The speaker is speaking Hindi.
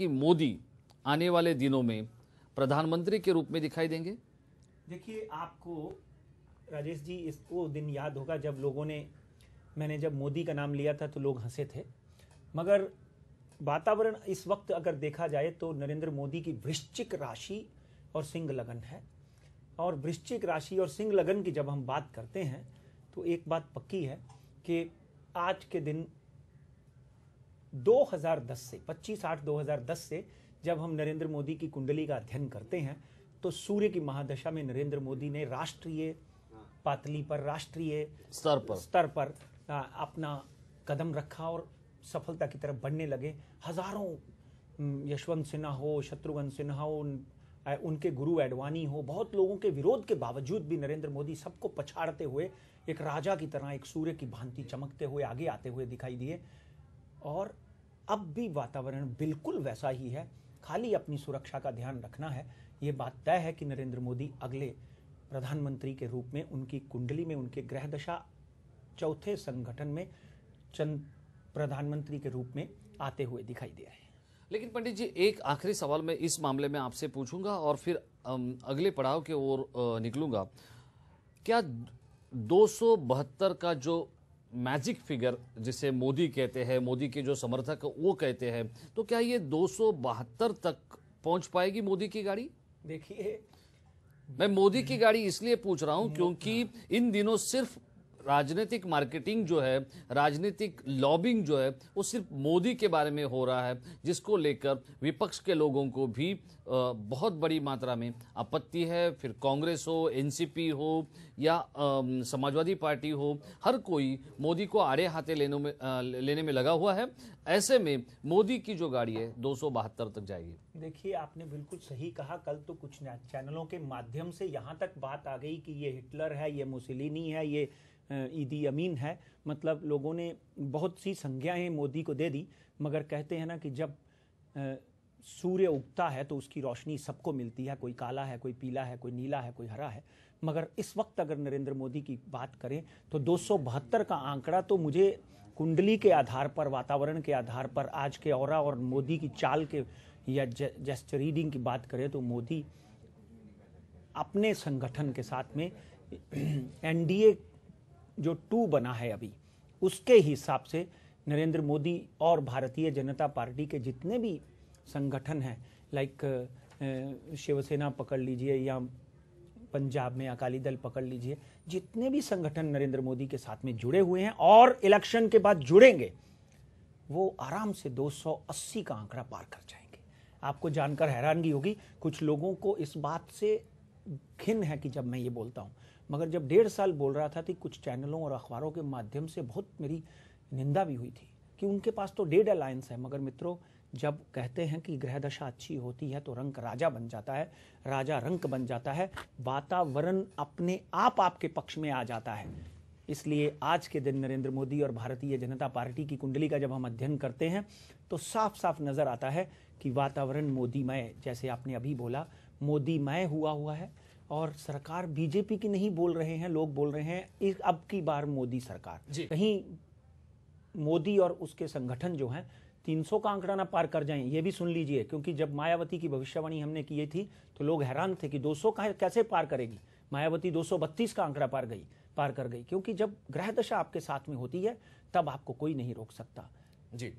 कि मोदी आने वाले दिनों में प्रधानमंत्री के रूप में दिखाई देंगे देखिए आपको राजेश जी इसको दिन याद होगा जब लोगों ने मैंने जब मोदी का नाम लिया था तो लोग हंसे थे मगर वातावरण इस वक्त अगर देखा जाए तो नरेंद्र मोदी की वृश्चिक राशि और सिंह लगन है और वृश्चिक राशि और सिंह लगन की जब हम बात करते हैं तो एक बात पक्की है कि आज के दिन 2010 से 25 आठ 2010 से जब हम नरेंद्र मोदी की कुंडली का अध्ययन करते हैं तो सूर्य की महादशा में नरेंद्र मोदी ने राष्ट्रीय हाँ। पातली पर राष्ट्रीय स्तर पर स्तर पर अपना कदम रखा और सफलता की तरफ बढ़ने लगे हजारों यशवंत सिन्हा हो शत्रुघ्न सिन्हा हो उनके गुरु एडवानी हो बहुत लोगों के विरोध के बावजूद भी नरेंद्र मोदी सबको पछाड़ते हुए एक राजा की तरह एक सूर्य की भांति चमकते हुए आगे आते हुए दिखाई दिए और अब भी वातावरण बिल्कुल वैसा ही है खाली अपनी सुरक्षा का ध्यान रखना है ये बात तय है कि नरेंद्र मोदी अगले प्रधानमंत्री के रूप में उनकी कुंडली में उनके ग्रह दशा चौथे संगठन में चंद प्रधानमंत्री के रूप में आते हुए दिखाई दे रहे हैं लेकिन पंडित जी एक आखिरी सवाल मैं इस मामले में आपसे पूछूंगा और फिर अगले पड़ाव के ओर निकलूंगा क्या दो का जो मैजिक फिगर जिसे मोदी कहते हैं मोदी के जो समर्थक वो कहते हैं तो क्या ये दो तक पहुंच पाएगी मोदी की गाड़ी देखिए मैं मोदी की गाड़ी इसलिए पूछ रहा हूं क्योंकि इन दिनों सिर्फ राजनीतिक मार्केटिंग जो है राजनीतिक लॉबिंग जो है वो सिर्फ मोदी के बारे में हो रहा है जिसको लेकर विपक्ष के लोगों को भी बहुत बड़ी मात्रा में आपत्ति है फिर कांग्रेस हो एनसीपी हो या समाजवादी पार्टी हो हर कोई मोदी को आड़े हाथे लेने में लेने में लगा हुआ है ऐसे में मोदी की जो गाड़ी है दो तक जाएगी देखिए आपने बिल्कुल सही कहा कल तो कुछ चैनलों के माध्यम से यहाँ तक बात आ गई कि ये हिटलर है ये मुसलिनी है ये ईदी अमीन है मतलब लोगों ने बहुत सी संज्ञाएं मोदी को दे दी मगर कहते हैं ना कि जब सूर्य उगता है तो उसकी रोशनी सबको मिलती है कोई काला है कोई पीला है कोई नीला है कोई हरा है मगर इस वक्त अगर नरेंद्र मोदी की बात करें तो दो का आंकड़ा तो मुझे कुंडली के आधार पर वातावरण के आधार पर आज के और और मोदी की चाल के या जेस्ट रीडिंग की बात करें तो मोदी अपने संगठन के साथ में एनडीए जो टू बना है अभी उसके हिसाब से नरेंद्र मोदी और भारतीय जनता पार्टी के जितने भी संगठन हैं लाइक शिवसेना पकड़ लीजिए या पंजाब में अकाली दल पकड़ लीजिए जितने भी संगठन नरेंद्र मोदी के साथ में जुड़े हुए हैं और इलेक्शन के बाद जुड़ेंगे वो आराम से 280 का आंकड़ा पार कर जाएंगे आपको जानकर हैरानगी होगी कुछ लोगों को इस बात से घिन है कि जब मैं ये बोलता हूँ मगर जब डेढ़ साल बोल रहा था कि कुछ चैनलों और अखबारों के माध्यम से बहुत मेरी निंदा भी हुई थी कि उनके पास तो डेढ़ अलायंस है मगर मित्रों जब कहते हैं कि ग्रह दशा अच्छी होती है तो रंक राजा बन जाता है राजा रंक बन जाता है वातावरण अपने आप आपके पक्ष में आ जाता है इसलिए आज के दिन नरेंद्र मोदी और भारतीय जनता पार्टी की कुंडली का जब हम अध्ययन करते हैं तो साफ साफ नजर आता है कि वातावरण मोदीमय जैसे आपने अभी बोला मोदीमय हुआ हुआ है और सरकार बीजेपी की नहीं बोल रहे हैं लोग बोल रहे हैं इस अब की बार मोदी सरकार कहीं मोदी और उसके संगठन जो हैं 300 का आंकड़ा ना पार कर जाएं ये भी सुन लीजिए क्योंकि जब मायावती की भविष्यवाणी हमने की थी तो लोग हैरान थे कि 200 का कैसे पार करेगी मायावती दो का आंकड़ा पार गई पार कर गई क्योंकि जब ग्रह दशा आपके साथ में होती है तब आपको कोई नहीं रोक सकता जी